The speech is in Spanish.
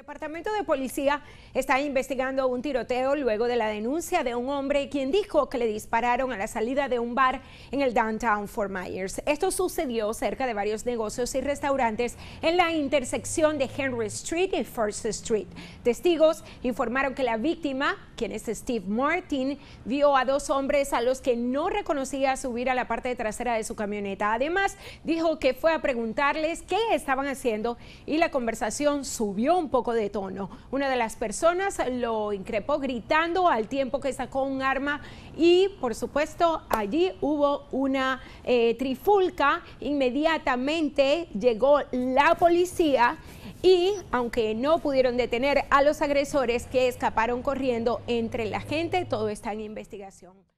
El Departamento de Policía está investigando un tiroteo luego de la denuncia de un hombre quien dijo que le dispararon a la salida de un bar en el downtown Fort Myers. Esto sucedió cerca de varios negocios y restaurantes en la intersección de Henry Street y First Street. Testigos informaron que la víctima, quien es Steve Martin, vio a dos hombres a los que no reconocía subir a la parte trasera de su camioneta. Además, dijo que fue a preguntarles qué estaban haciendo y la conversación subió un poco de tono. Una de las personas lo increpó gritando al tiempo que sacó un arma y por supuesto allí hubo una eh, trifulca. Inmediatamente llegó la policía y aunque no pudieron detener a los agresores que escaparon corriendo entre la gente, todo está en investigación.